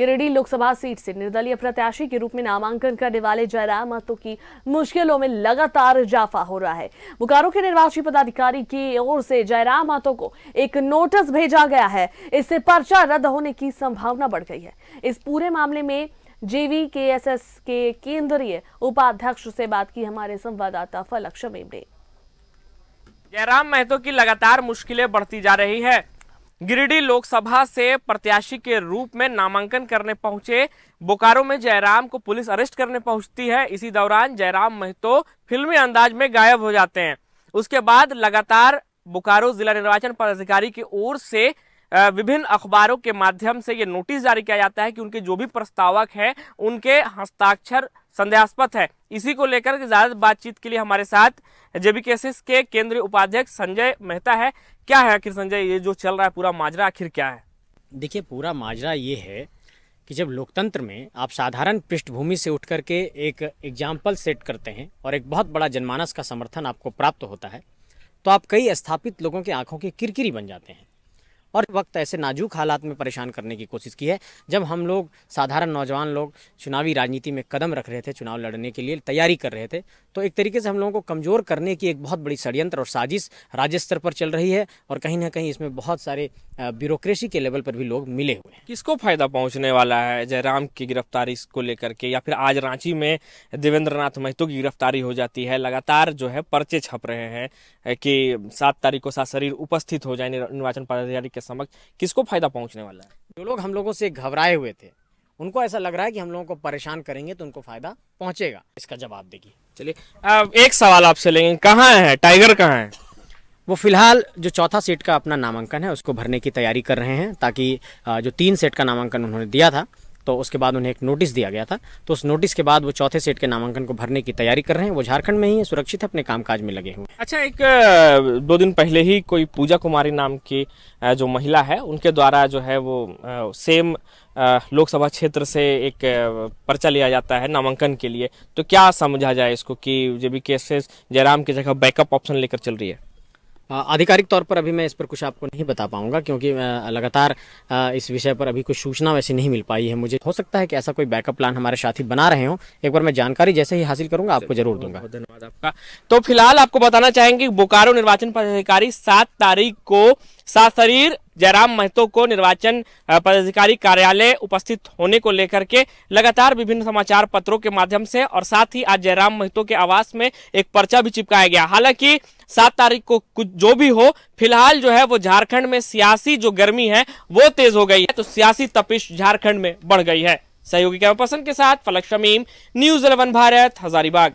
Giridih Lok Sabha seat से निर्दलीय प्रत्याशी के रूप में नामांकन करने वाले जयराम महतो की मुश्किलों में लगातार इजाफा हो रहा है बोकारो के निर्वाची पदाधिकारी की ओर से जयराम महतो को एक नोटिस भेजा गया है इससे पर्चा रद्द होने की संभावना बढ़ गई है इस पूरे मामले में जेवी के एस एस के केंद्रीय उपाध्यक्ष से बात की हमारे संवाददाता फलक शमीम ने जयराम महतो की लगातार मुश्किलें बढ़ती जा रही है गिरिडीह लोकसभा से प्रत्याशी के रूप में नामांकन करने पहुंचे बोकारो में जयराम को पुलिस अरेस्ट करने पहुंचती है इसी दौरान जयराम महतो फिल्मी अंदाज में गायब हो जाते हैं उसके बाद लगातार बोकारो जिला निर्वाचन पदाधिकारी की ओर से विभिन्न अखबारों के माध्यम से ये नोटिस जारी किया जाता है कि उनके जो भी प्रस्तावक हैं उनके हस्ताक्षर संदेहास्पद है इसी को लेकर ज्यादा बातचीत के लिए हमारे साथ जेबी के केंद्रीय उपाध्यक्ष संजय मेहता है क्या है आखिर संजय ये जो चल रहा है पूरा माजरा आखिर क्या है देखिए पूरा माजरा ये है कि जब लोकतंत्र में आप साधारण पृष्ठभूमि से उठ करके एक एग्जाम्पल सेट करते हैं और एक बहुत बड़ा जनमानस का समर्थन आपको प्राप्त होता है तो आप कई स्थापित लोगों की आंखों की किरकिरी बन जाते हैं और वक्त ऐसे नाजुक हालात में परेशान करने की कोशिश की है जब हम लोग साधारण नौजवान लोग चुनावी राजनीति में कदम रख रहे थे चुनाव लड़ने के लिए तैयारी कर रहे थे तो एक तरीके से हम लोगों को कमज़ोर करने की एक बहुत बड़ी षड़यंत्र और साजिश राज्य स्तर पर चल रही है और कहीं ना कहीं इसमें बहुत सारे ब्यूरोक्रेसी के लेवल पर भी लोग मिले हुए हैं किसको फायदा पहुँचने वाला है जयराम की गिरफ्तारी को लेकर के या फिर आज रांची में देवेंद्र नाथ महतो की गिरफ्तारी हो जाती है लगातार जो है पर्चे छप रहे हैं कि सात तारीख को सात शरीर उपस्थित हो जाए निर्वाचन पदाधिकारी के के समक्ष किसको फायदा पहुंचने वाला है जो लोग हम लोगों से घबराए हुए थे उनको ऐसा लग रहा है कि हम लोगों को परेशान करेंगे तो उनको फायदा पहुंचेगा इसका जवाब देगी चलिए अब एक सवाल आपसे लेंगे कहाँ है टाइगर कहाँ है वो फिलहाल जो चौथा सीट का अपना नामांकन है उसको भरने की तैयारी कर रहे हैं ताकि जो तीन सेट का नामांकन उन्होंने दिया था तो उसके बाद उन्हें एक नोटिस दिया गया था तो उस नोटिस के बाद वो चौथे सेट के नामांकन को भरने की तैयारी कर रहे हैं वो झारखंड में ही सुरक्षित है अपने कामकाज में लगे हुए अच्छा एक दो दिन पहले ही कोई पूजा कुमारी नाम की जो महिला है उनके द्वारा जो है वो सेम लोकसभा क्षेत्र से एक पर्चा लिया जाता है नामांकन के लिए तो क्या समझा जाए इसको कि जेबी केसेस जयराम की जगह बैकअप ऑप्शन लेकर चल रही है आधिकारिक तौर पर अभी मैं इस पर कुछ आपको नहीं बता पाऊंगा क्योंकि लगातार इस विषय पर अभी कुछ सूचना वैसे नहीं मिल पाई है मुझे हो सकता है कि ऐसा कोई बैकअप प्लान हमारे साथी बना रहे हो एक बार मैं जानकारी जैसे ही हासिल करूंगा आपको जरूर दूंगा धन्यवाद आपका तो फिलहाल आपको बताना चाहेंगे बोकारो निर्वाचन पदाधिकारी सात तारीख को सात शरीर जयराम महतो को निर्वाचन पदाधिकारी कार्यालय उपस्थित होने को लेकर के लगातार विभिन्न समाचार पत्रों के माध्यम से और साथ ही आज जयराम महतो के आवास में एक पर्चा भी चिपकाया गया हालांकि सात तारीख को कुछ जो भी हो फिलहाल जो है वो झारखंड में सियासी जो गर्मी है वो तेज हो गई है तो सियासी तपिश झारखंड में बढ़ गई है सहयोगी कैमरा पर्सन के साथ फलक शमीम न्यूज इलेवन भारत हजारीबाग